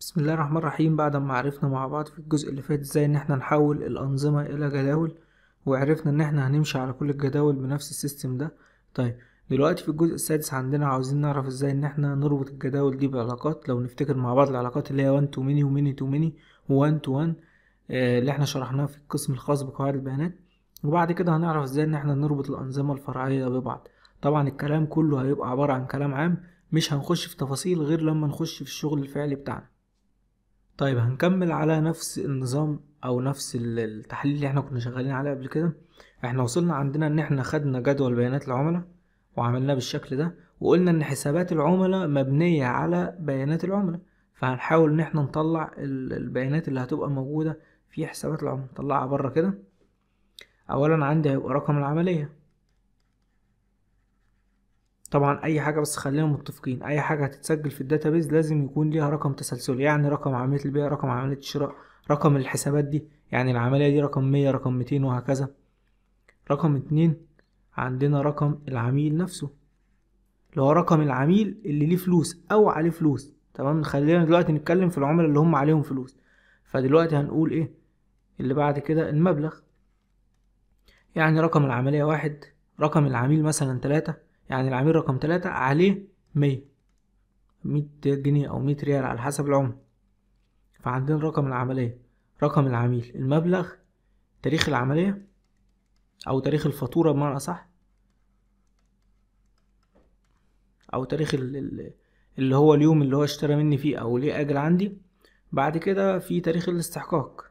بسم الله الرحمن الرحيم بعد ما عرفنا مع بعض في الجزء اللي فات ازاي ان احنا نحول الانظمة الى جداول وعرفنا ان احنا هنمشي على كل الجداول بنفس السيستم ده طيب دلوقتي في الجزء السادس عندنا عاوزين نعرف ازاي ان احنا نربط الجداول دي بعلاقات لو نفتكر مع بعض العلاقات اللي هي 1 تو ميني وميني تو ميني و1 تو 1 اللي احنا شرحناها في القسم الخاص بقواعد البيانات وبعد كده هنعرف ازاي ان احنا نربط الانظمة الفرعية ببعض طبعا الكلام كله هيبقى عبارة عن كلام عام مش هنخش في تفاصيل غير لما نخش في الشغل الفعلي بتاعنا طيب هنكمل على نفس النظام او نفس التحليل اللي احنا كنا شغالين عليه قبل كده احنا وصلنا عندنا ان احنا خدنا جدول بيانات العملاء وعملناه بالشكل ده وقلنا ان حسابات العملاء مبنية على بيانات العملاء فهنحاول ان احنا نطلع البيانات اللي هتبقى موجودة في حسابات العملاء نطلعها بره كده اولا عندي هيبقى رقم العملية طبعا اي حاجه بس خلينا متفقين اي حاجه هتتسجل في الداتابيز لازم يكون ليها رقم تسلسلي يعني رقم عمليه البيع رقم عمليه الشراء رقم الحسابات دي يعني العمليه دي رقم 100 رقم 200 وهكذا رقم اتنين عندنا رقم العميل نفسه اللي هو رقم العميل اللي ليه فلوس او عليه فلوس تمام خلينا دلوقتي نتكلم في العملاء اللي هم عليهم فلوس فدلوقتي هنقول ايه اللي بعد كده المبلغ يعني رقم العملية واحد رقم العميل مثلا تلاتة يعني العميل رقم تلاتة عليه مية مية جنيه أو مية ريال على حسب العملة فعندنا رقم العملية رقم العميل المبلغ تاريخ العملية أو تاريخ الفاتورة بمعنى أصح أو تاريخ اللي هو اليوم اللي هو اشترى مني فيه أو ليه أجل عندي بعد كده في تاريخ الاستحقاق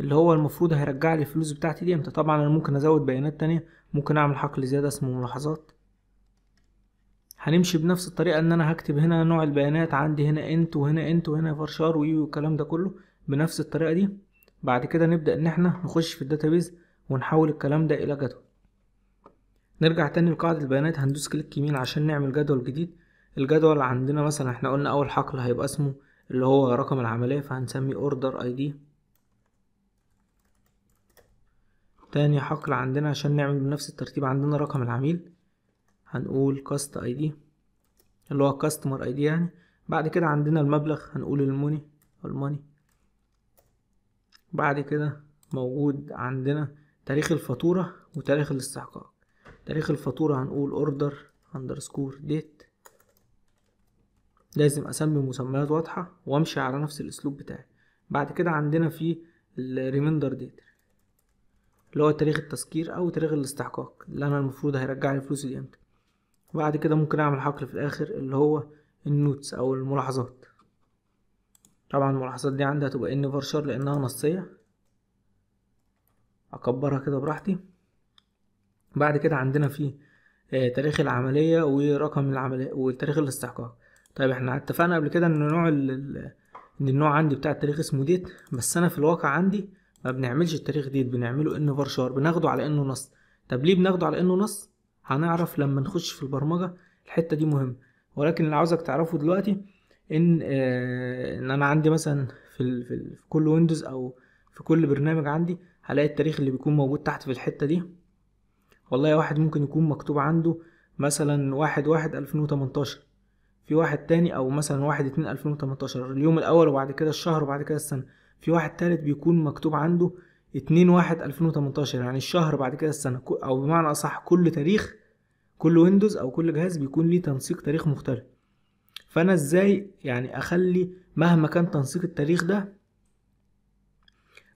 اللي هو المفروض هيرجع لي الفلوس بتاعتي دي امتى طبعا انا ممكن ازود بيانات تانية ممكن اعمل حقل زيادة اسمه ملاحظات هنمشي بنفس الطريقة ان انا هكتب هنا نوع البيانات عندي هنا انت وهنا انت وهنا فرشار ويو والكلام ده كله بنفس الطريقة دي بعد كده نبدأ ان احنا نخش في الداتابيز ونحول الكلام ده الى جدول نرجع تاني لقاعدة البيانات هندوس كليك يمين عشان نعمل جدول جديد الجدول عندنا مثلا احنا قلنا اول حقل هيبقى اسمه اللي هو رقم العملية فهنسميه اوردر اي دي تاني حقل عندنا عشان نعمل بنفس الترتيب عندنا رقم العميل هنقول كاست اي دي اللي هو كاستمر اي دي يعني بعد كده عندنا المبلغ هنقول الموني الموني بعد كده موجود عندنا تاريخ الفاتورة وتاريخ الاستحقاق تاريخ الفاتورة هنقول اوردر اندرسكور ديت لازم اسمي مسميات واضحة وامشي على نفس الاسلوب بتاعي بعد كده عندنا في الريميندر ديت اللي هو تاريخ التسكير او تاريخ الاستحقاق اللي انا المفروض هيرجع لي فلوسي دي امتى وبعد كده ممكن اعمل حقل في الاخر اللي هو النوتس او الملاحظات طبعا الملاحظات دي عندي هتبقى ان فارشر لانها نصيه اكبرها كده براحتي بعد كده عندنا في آه، تاريخ العمليه ورقم العمليه وتاريخ الاستحقاق طيب احنا اتفقنا قبل كده ان نوع ان النوع عندي بتاع التاريخ اسمه ديت بس انا في الواقع عندي ما بنعملش التاريخ جديد بنعمله انه فرشار بناخده على انه نص طب ليه بناخده على انه نص هنعرف لما نخش في البرمجه الحته دي مهمه ولكن اللي عاوزك تعرفه دلوقتي ان آه، ان انا عندي مثلا في, في, في كل ويندوز او في كل برنامج عندي هلاقي التاريخ اللي بيكون موجود تحت في الحته دي والله واحد ممكن يكون مكتوب عنده مثلا واحد واحد ألفين وتمنتاشر في واحد تاني او مثلا واحد اتنين ألفين وتمنتاشر اليوم الاول وبعد كده الشهر وبعد كده السنه في واحد تالت بيكون مكتوب عنده اتنين واحد الفين وتمنتاشر يعني الشهر بعد كده السنه او بمعنى اصح كل تاريخ كل ويندوز او كل جهاز بيكون ليه تنسيق تاريخ مختلف فانا ازاي يعني اخلي مهما كان تنسيق التاريخ ده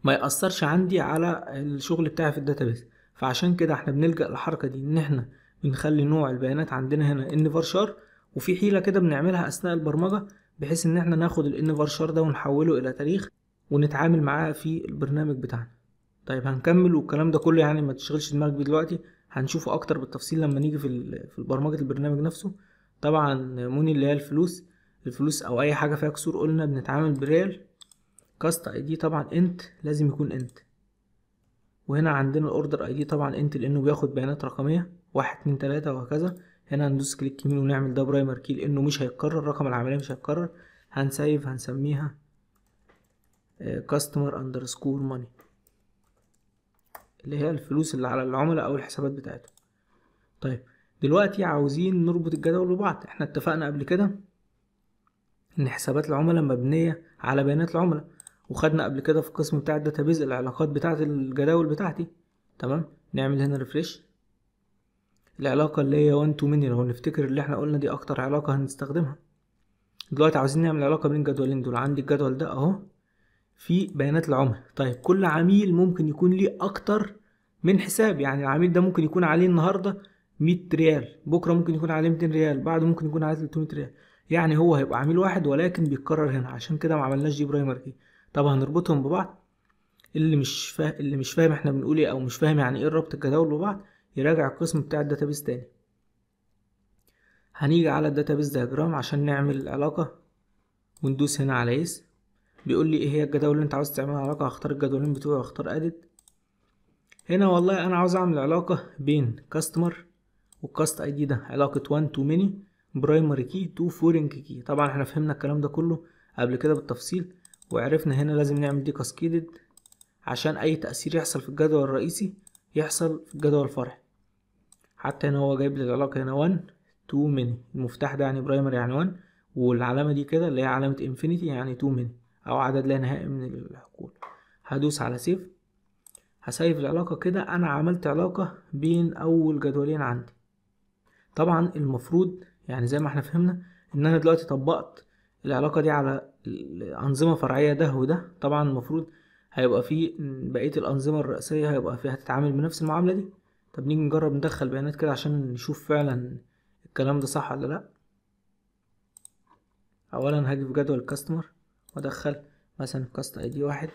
ما ياثرش عندي على الشغل بتاعي في الداتابيس فعشان كده احنا بنلجا للحركه دي ان احنا بنخلي نوع البيانات عندنا هنا إن فارشار وفي حيله كده بنعملها اثناء البرمجه بحيث ان احنا ناخد الإن فارشار ده ونحوله الى تاريخ ونتعامل معاها في البرنامج بتاعنا طيب هنكمل والكلام ده كله يعني ما تشغلش دماغك بيه دلوقتي هنشوفه اكتر بالتفصيل لما نيجي في في برمجه البرنامج نفسه طبعا موني اللي هي الفلوس الفلوس او اي حاجه فيها كسور قلنا بنتعامل بريال كاست اي دي طبعا انت لازم يكون انت وهنا عندنا الاوردر اي دي طبعا انت لانه بياخد بيانات رقميه واحد اتنين تلاته وهكذا هنا هندوس كليك يمين ونعمل ده برايمر كي لانه مش هيتكرر رقم العمليه مش هيتكرر هنسيف هنسميها كاستمر اندرسكور ماني اللي هي الفلوس اللي على العملاء او الحسابات بتاعتهم طيب دلوقتي عاوزين نربط الجدول ببعض احنا اتفقنا قبل كده ان حسابات العملاء مبنيه على بيانات العملاء وخدنا قبل كده في القسم بتاع الداتابيز العلاقات بتاعه الجداول بتاعتي تمام نعمل هنا ريفريش العلاقه اللي هي 1 تو مني لو نفتكر اللي احنا قلنا دي اكتر علاقه هنستخدمها دلوقتي عاوزين نعمل علاقه بين الجدولين دول عندي الجدول ده اهو في بيانات العملاء طيب كل عميل ممكن يكون ليه اكتر من حساب يعني العميل ده ممكن يكون عليه النهارده 100 ريال بكره ممكن يكون عليه 200 ريال بعده ممكن يكون عليه 300 ريال يعني هو هيبقى عميل واحد ولكن بيتكرر هنا عشان كده ما عملناش دي برايمر طب هنربطهم ببعض اللي مش فا... اللي مش فاهم احنا بنقول ايه او مش فاهم يعني ايه ربط الجداول ببعض يراجع القسم بتاع الداتابيس تاني هنيجي على الداتابيس دياجرام عشان نعمل العلاقه وندوس هنا على اس بيقول لي ايه هي الجداول اللي انت عاوز تعمل علاقه هختار الجدولين بتوعي واختار اديت هنا والله انا عاوز اعمل علاقه بين كاستمر والكاست اي دي ده علاقه 1 تو ميني برايمري كي تو فورين كي طبعا احنا فهمنا الكلام ده كله قبل كده بالتفصيل وعرفنا هنا لازم نعمل دي كاسكيدد عشان اي تاثير يحصل في الجدول الرئيسي يحصل في الجدول الفرعي حتى هنا هو جايب لي العلاقه هنا 1 2 ميني المفتاح ده يعني برايمري يعني 1 والعلامه دي كده اللي هي علامه انفينيتي يعني 2 ميني أو عدد لا نهائي من الحقول هدوس على سيف هسيف العلاقة كده أنا عملت علاقة بين أول جدولين عندي طبعا المفروض يعني زي ما احنا فهمنا إن أنا دلوقتي طبقت العلاقة دي على أنظمة فرعية ده وده طبعا المفروض هيبقى فيه بقية الأنظمة الرئيسية هيبقى فيها هتتعامل بنفس المعاملة دي طب نيجي نجرب ندخل بيانات كده عشان نشوف فعلا الكلام ده صح ولا لأ أولا هاجي في جدول الكاستمر وادخل مثلا كاست اي دي واحد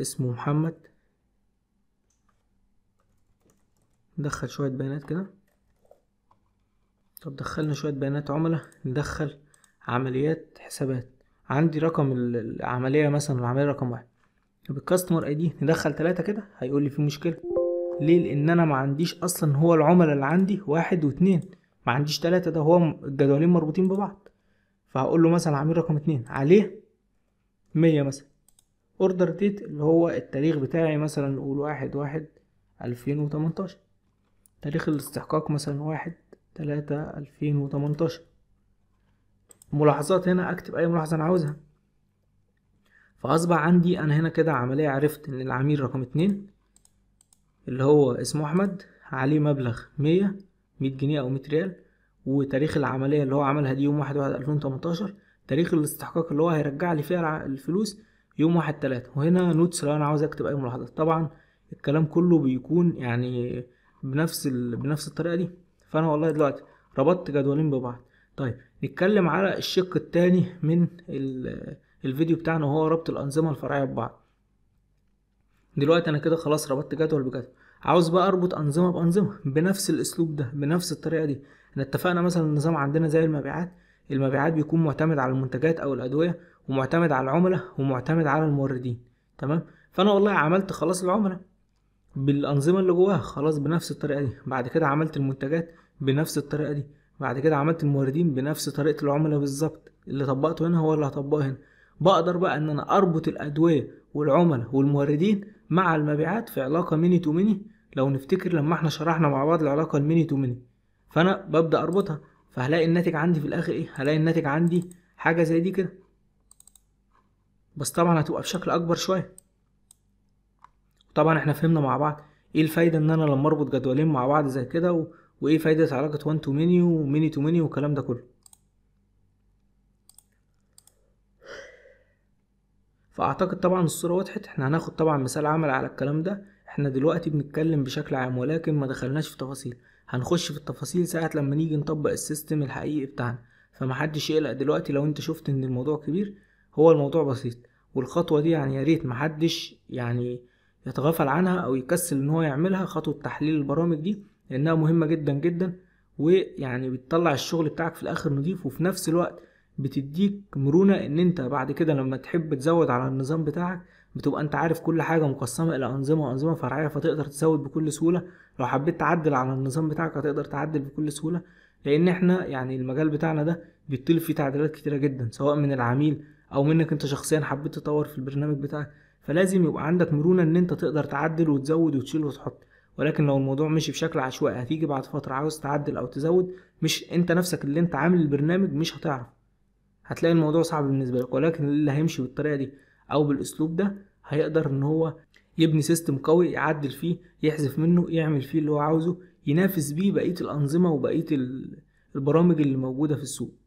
اسمه محمد ندخل شوية بيانات كده طب دخلنا شوية بيانات عملاء ندخل عمليات حسابات عندي رقم العملية مثلا العملية رقم واحد طب الكاستمر اي دي ندخل تلاتة كده هيقول لي في مشكلة ليه لان انا ما عنديش اصلا هو العملاء اللي عندي واحد واتنين ما عنديش تلاتة ده هو الجدولين مربوطين ببعض فهقول له مثلا عميل رقم اتنين عليه مية مثلا اوردر ديت اللي هو التاريخ بتاعي مثلا نقول واحد واحد ألفين وتمنتاشر تاريخ الاستحقاق مثلا واحد تلاتة ألفين وتمنتاشر ملاحظات هنا اكتب اي ملاحظة انا عاوزها فاصبح عندي انا هنا كده عملية عرفت ان العميل رقم اتنين اللي هو اسمه احمد عليه مبلغ مية مية جنيه او مية ريال وتاريخ العملية اللي هو عملها دي يوم واحد واحد ألفين تمنتاشر تاريخ الاستحقاق اللي هو هيرجع لي فيها الفلوس يوم واحد تلاتة وهنا نوتس لو أنا عاوز أكتب أي ملاحظات طبعا الكلام كله بيكون يعني بنفس ال... بنفس الطريقة دي فأنا والله دلوقتي ربطت جدولين ببعض طيب نتكلم على الشق التاني من ال... الفيديو بتاعنا وهو ربط الأنظمة الفرعية ببعض دلوقتي أنا كده خلاص ربطت جدول بجدول عاوز بقى اربط انظمه بانظمه بنفس الاسلوب ده بنفس الطريقه دي احنا اتفقنا مثلا النظام عندنا زي المبيعات المبيعات بيكون معتمد على المنتجات او الادويه ومعتمد على العملاء ومعتمد على الموردين تمام فانا والله عملت خلاص العملاء بالانظمه اللي جواها خلاص بنفس الطريقه دي بعد كده عملت المنتجات بنفس الطريقه دي بعد كده عملت الموردين بنفس طريقه العملاء بالظبط اللي طبقته هنا هو اللي هطبقه هنا بقدر بقى ان انا اربط الادويه والعملاء والموردين مع المبيعات في علاقه ميني تو ميني لو نفتكر لما احنا شرحنا مع بعض العلاقه الميني تو ميني فانا ببدا اربطها فهلاقي الناتج عندي في الاخر ايه هلاقي الناتج عندي حاجه زي دي كده بس طبعا هتبقى بشكل اكبر شويه طبعا احنا فهمنا مع بعض ايه الفايده ان انا لما اربط جدولين مع بعض زي كده و... وايه فايده علاقه 1 تو ميني وميني تو ميني والكلام ده كله فاعتقد طبعا الصوره وضحت احنا هناخد طبعا مثال عمل على الكلام ده احنا دلوقتي بنتكلم بشكل عام ولكن ما دخلناش في تفاصيل هنخش في التفاصيل ساعة لما نيجي نطبق السيستم الحقيقي بتاعنا فمحدش يقلق دلوقتي لو انت شفت ان الموضوع كبير هو الموضوع بسيط والخطوة دي يعني يا ريت محدش يعني يتغافل عنها او يكسل ان هو يعملها خطوة تحليل البرامج دي لانها مهمة جدا جدا ويعني بتطلع الشغل بتاعك في الاخر نضيف وفي نفس الوقت بتديك مرونة ان انت بعد كده لما تحب تزود على النظام بتاعك بتبقى انت عارف كل حاجه مقسمه الى انظمه وانظمه فرعيه فتقدر تزود بكل سهوله لو حبيت تعدل على النظام بتاعك هتقدر تعدل بكل سهوله لان احنا يعني المجال بتاعنا ده بيطلب فيه تعديلات كتيره جدا سواء من العميل او منك انت شخصيا حبيت تطور في البرنامج بتاعك فلازم يبقى عندك مرونه ان انت تقدر تعدل وتزود وتشيل وتحط ولكن لو الموضوع مشي بشكل عشوائي هتيجي بعد فتره عاوز تعدل او تزود مش انت نفسك اللي انت عامل البرنامج مش هتعرف هتلاقي الموضوع صعب بالنسبه لك ولكن اللي هيمشي بالطريقه دي او بالاسلوب ده هيقدر ان هو يبني سيستم قوي يعدل فيه يحذف منه يعمل فيه اللي هو عاوزه ينافس بيه بقيه الانظمه وبقيه البرامج اللي موجوده في السوق